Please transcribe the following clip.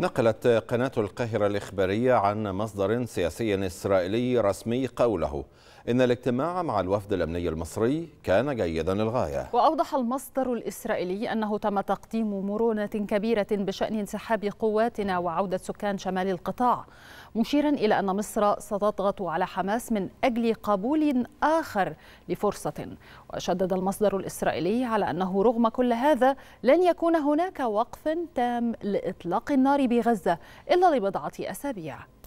نقلت قناة القاهرة الإخبارية عن مصدر سياسي إسرائيلي رسمي قوله إن الاجتماع مع الوفد الأمني المصري كان جيدا للغاية وأوضح المصدر الإسرائيلي أنه تم تقديم مرونة كبيرة بشأن انسحاب قواتنا وعودة سكان شمال القطاع مشيرا إلى أن مصر ستضغط على حماس من أجل قبول آخر لفرصة وشدد المصدر الإسرائيلي على أنه رغم كل هذا لن يكون هناك وقف تام لإطلاق النار بغزة إلا لبضعة أسابيع